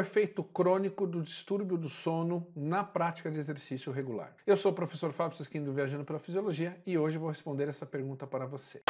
efeito crônico do distúrbio do sono na prática de exercício regular? Eu sou o professor Fábio Sesquim do Viajando pela Fisiologia e hoje vou responder essa pergunta para você.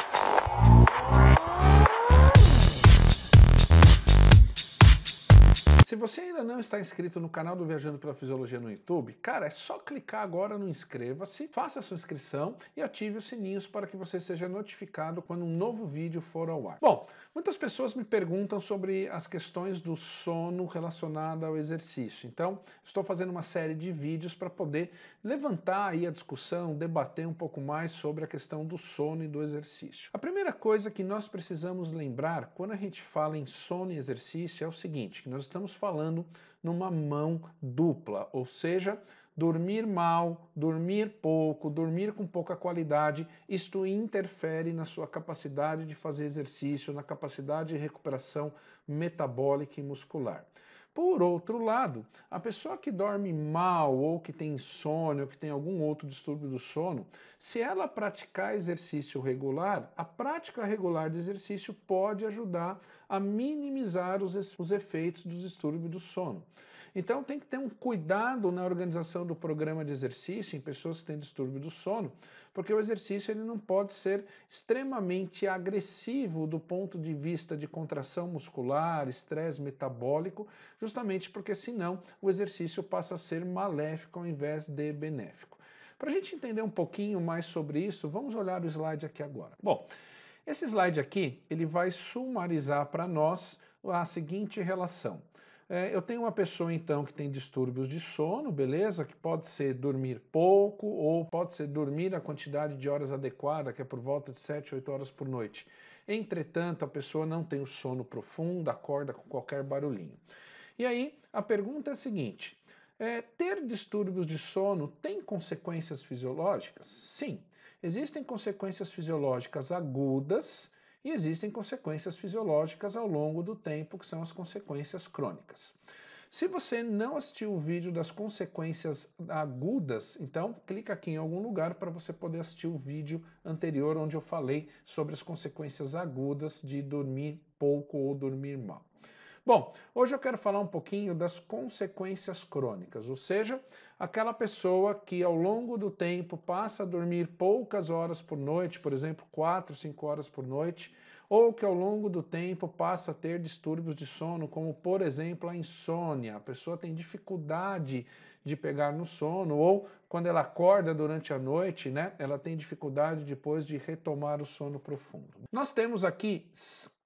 Se você ainda não está inscrito no canal do Viajando pela Fisiologia no YouTube, cara, é só clicar agora no inscreva-se, faça a sua inscrição e ative os sininhos para que você seja notificado quando um novo vídeo for ao ar. Bom, muitas pessoas me perguntam sobre as questões do sono relacionada ao exercício. Então, estou fazendo uma série de vídeos para poder levantar aí a discussão, debater um pouco mais sobre a questão do sono e do exercício. A primeira coisa que nós precisamos lembrar quando a gente fala em sono e exercício é o seguinte, que nós estamos falando numa mão dupla, ou seja, dormir mal, dormir pouco, dormir com pouca qualidade, isto interfere na sua capacidade de fazer exercício, na capacidade de recuperação metabólica e muscular. Por outro lado, a pessoa que dorme mal ou que tem insônia ou que tem algum outro distúrbio do sono, se ela praticar exercício regular, a prática regular de exercício pode ajudar a minimizar os, os efeitos dos distúrbios do sono. Então tem que ter um cuidado na organização do programa de exercício em pessoas que têm distúrbio do sono, porque o exercício ele não pode ser extremamente agressivo do ponto de vista de contração muscular, estresse metabólico, justamente porque senão o exercício passa a ser maléfico ao invés de benéfico. Para a gente entender um pouquinho mais sobre isso, vamos olhar o slide aqui agora. Bom, esse slide aqui ele vai sumarizar para nós a seguinte relação. É, eu tenho uma pessoa então que tem distúrbios de sono, beleza? Que pode ser dormir pouco ou pode ser dormir a quantidade de horas adequada, que é por volta de 7, 8 horas por noite. Entretanto, a pessoa não tem o sono profundo, acorda com qualquer barulhinho. E aí, a pergunta é a seguinte: é, ter distúrbios de sono tem consequências fisiológicas? Sim, existem consequências fisiológicas agudas e existem consequências fisiológicas ao longo do tempo, que são as consequências crônicas. Se você não assistiu o vídeo das consequências agudas, então clica aqui em algum lugar para você poder assistir o vídeo anterior onde eu falei sobre as consequências agudas de dormir pouco ou dormir mal. Bom, hoje eu quero falar um pouquinho das consequências crônicas, ou seja, aquela pessoa que ao longo do tempo passa a dormir poucas horas por noite, por exemplo, 4, 5 horas por noite, ou que ao longo do tempo passa a ter distúrbios de sono, como por exemplo a insônia. A pessoa tem dificuldade de pegar no sono, ou quando ela acorda durante a noite, né, ela tem dificuldade depois de retomar o sono profundo. Nós temos aqui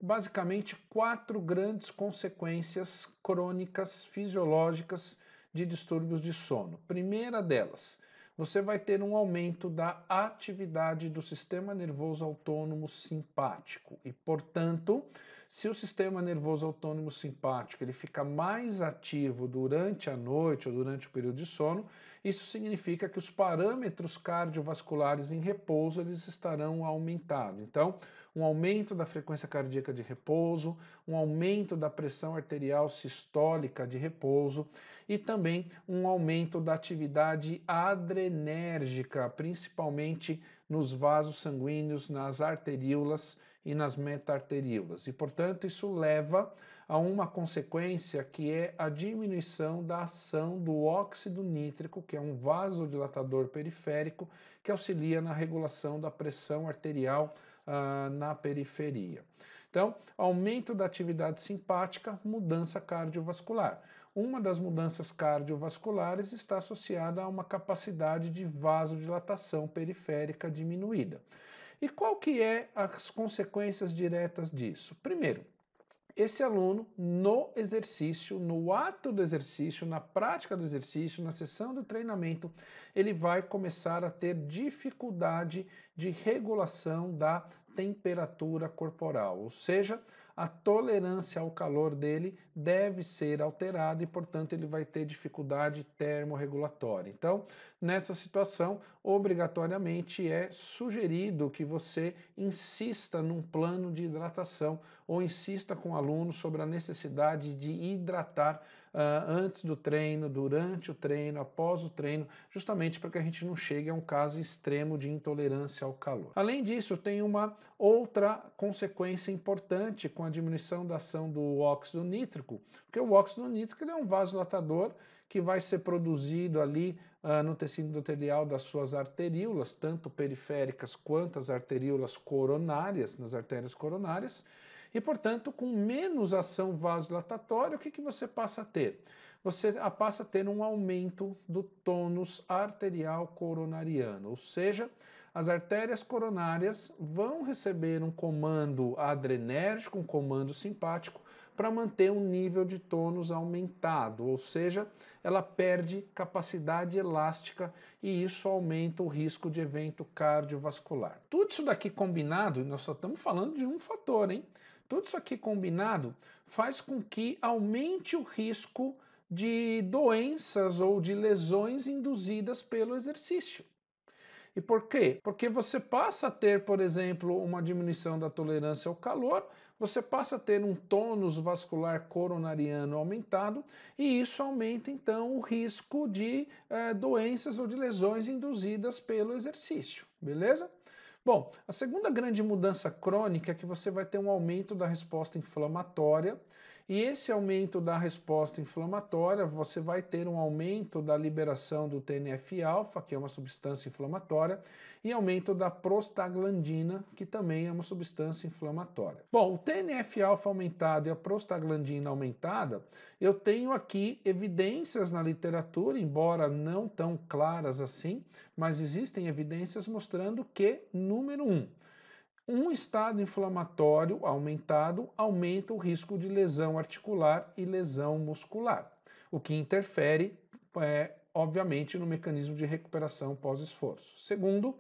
basicamente quatro grandes consequências crônicas fisiológicas de distúrbios de sono. Primeira delas, você vai ter um aumento da atividade do sistema nervoso autônomo simpático e, portanto, se o sistema nervoso autônomo simpático ele fica mais ativo durante a noite ou durante o período de sono, isso significa que os parâmetros cardiovasculares em repouso eles estarão aumentados. Então, um aumento da frequência cardíaca de repouso, um aumento da pressão arterial sistólica de repouso e também um aumento da atividade adrenérgica, principalmente nos vasos sanguíneos, nas arteríolas e nas metatarteríolas. E, portanto, isso leva a uma consequência que é a diminuição da ação do óxido nítrico, que é um vasodilatador periférico que auxilia na regulação da pressão arterial ah, na periferia. Então, aumento da atividade simpática, mudança cardiovascular. Uma das mudanças cardiovasculares está associada a uma capacidade de vasodilatação periférica diminuída. E qual que é as consequências diretas disso? Primeiro, esse aluno no exercício, no ato do exercício, na prática do exercício, na sessão do treinamento, ele vai começar a ter dificuldade de regulação da temperatura corporal, ou seja, a tolerância ao calor dele deve ser alterada e, portanto, ele vai ter dificuldade termorregulatória. Então, nessa situação, obrigatoriamente é sugerido que você insista num plano de hidratação ou insista com o aluno sobre a necessidade de hidratar ah, antes do treino, durante o treino, após o treino, justamente para que a gente não chegue a um caso extremo de intolerância ao calor. Além disso, tem uma outra consequência importante com a diminuição da ação do óxido nítrico, porque o óxido nítrico é um vasodilatador que vai ser produzido ali uh, no tecido endotelial das suas arteríolas, tanto periféricas quanto as arteríolas coronárias, nas artérias coronárias e, portanto, com menos ação vasodilatatória, o que, que você passa a ter? Você ah, passa a ter um aumento do tônus arterial coronariano, ou seja, as artérias coronárias vão receber um comando adrenérgico, um comando simpático, para manter um nível de tônus aumentado, ou seja, ela perde capacidade elástica e isso aumenta o risco de evento cardiovascular. Tudo isso daqui combinado, nós só estamos falando de um fator, hein? Tudo isso aqui combinado faz com que aumente o risco de doenças ou de lesões induzidas pelo exercício. E por quê? Porque você passa a ter, por exemplo, uma diminuição da tolerância ao calor, você passa a ter um tônus vascular coronariano aumentado, e isso aumenta então o risco de eh, doenças ou de lesões induzidas pelo exercício, beleza? Bom, a segunda grande mudança crônica é que você vai ter um aumento da resposta inflamatória e esse aumento da resposta inflamatória, você vai ter um aumento da liberação do TNF-alfa, que é uma substância inflamatória, e aumento da prostaglandina, que também é uma substância inflamatória. Bom, o TNF-alfa aumentado e a prostaglandina aumentada, eu tenho aqui evidências na literatura, embora não tão claras assim, mas existem evidências mostrando que, número um, um estado inflamatório aumentado aumenta o risco de lesão articular e lesão muscular, o que interfere, é, obviamente, no mecanismo de recuperação pós-esforço. Segundo,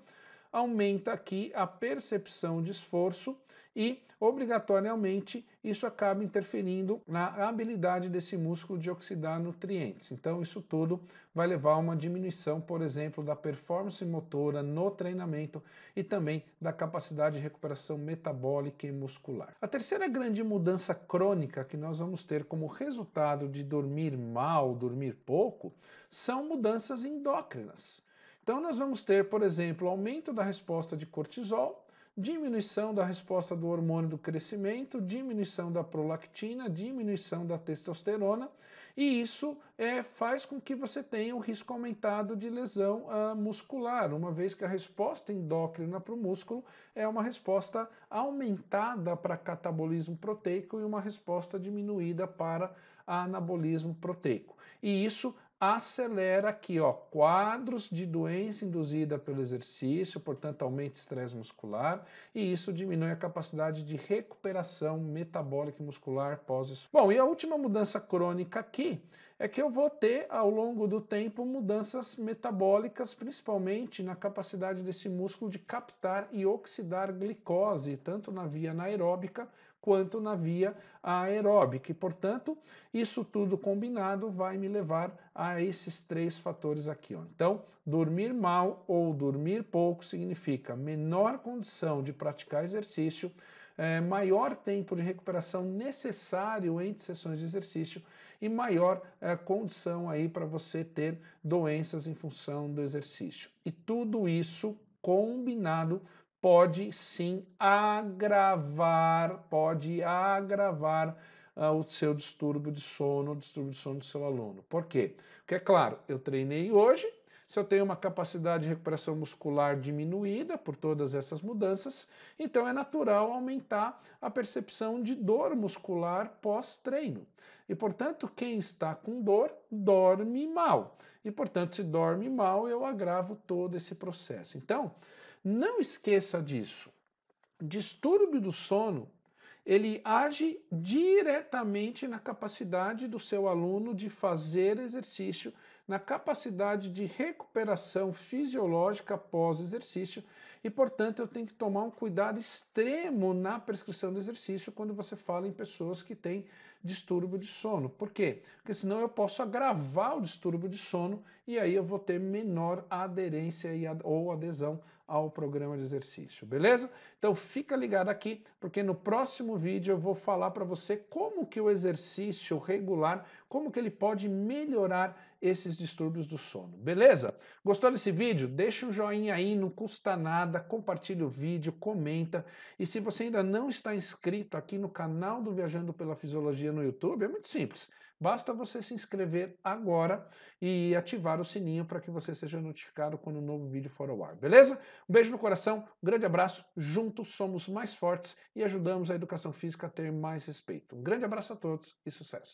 aumenta aqui a percepção de esforço e, obrigatoriamente, isso acaba interferindo na habilidade desse músculo de oxidar nutrientes. Então, isso tudo vai levar a uma diminuição, por exemplo, da performance motora no treinamento e também da capacidade de recuperação metabólica e muscular. A terceira grande mudança crônica que nós vamos ter como resultado de dormir mal, dormir pouco, são mudanças endócrinas. Então, nós vamos ter, por exemplo, aumento da resposta de cortisol, diminuição da resposta do hormônio do crescimento, diminuição da prolactina, diminuição da testosterona, e isso é, faz com que você tenha o um risco aumentado de lesão uh, muscular, uma vez que a resposta endócrina para o músculo é uma resposta aumentada para catabolismo proteico e uma resposta diminuída para anabolismo proteico. E isso acelera aqui, ó, quadros de doença induzida pelo exercício, portanto aumenta o estresse muscular e isso diminui a capacidade de recuperação metabólica e muscular pós isso. Bom, e a última mudança crônica aqui é que eu vou ter ao longo do tempo mudanças metabólicas, principalmente na capacidade desse músculo de captar e oxidar glicose, tanto na via anaeróbica quanto na via aeróbica. E, portanto, isso tudo combinado vai me levar a esses três fatores aqui. Ó. Então, dormir mal ou dormir pouco significa menor condição de praticar exercício, é, maior tempo de recuperação necessário entre sessões de exercício e maior é, condição aí para você ter doenças em função do exercício. E tudo isso combinado pode sim agravar, pode agravar ah, o seu distúrbio de sono, o distúrbio de sono do seu aluno. Por quê? Porque, é claro, eu treinei hoje, se eu tenho uma capacidade de recuperação muscular diminuída por todas essas mudanças, então é natural aumentar a percepção de dor muscular pós-treino. E portanto, quem está com dor dorme mal. E portanto, se dorme mal, eu agravo todo esse processo. Então, não esqueça disso. Distúrbio do sono, ele age diretamente na capacidade do seu aluno de fazer exercício, na capacidade de recuperação fisiológica após exercício, e portanto eu tenho que tomar um cuidado extremo na prescrição do exercício quando você fala em pessoas que têm distúrbio de sono. Por quê? Porque senão eu posso agravar o distúrbio de sono e aí eu vou ter menor aderência e ad ou adesão ao programa de exercício, beleza? Então fica ligado aqui, porque no próximo vídeo eu vou falar para você como que o exercício regular, como que ele pode melhorar esses distúrbios do sono. Beleza? Gostou desse vídeo? Deixa o um joinha aí, não custa nada, compartilha o vídeo, comenta. E se você ainda não está inscrito aqui no canal do Viajando pela Fisiologia no YouTube, é muito simples. Basta você se inscrever agora e ativar o sininho para que você seja notificado quando um novo vídeo for ao ar, beleza? Um beijo no coração, um grande abraço, juntos somos mais fortes e ajudamos a educação física a ter mais respeito. Um grande abraço a todos e sucesso!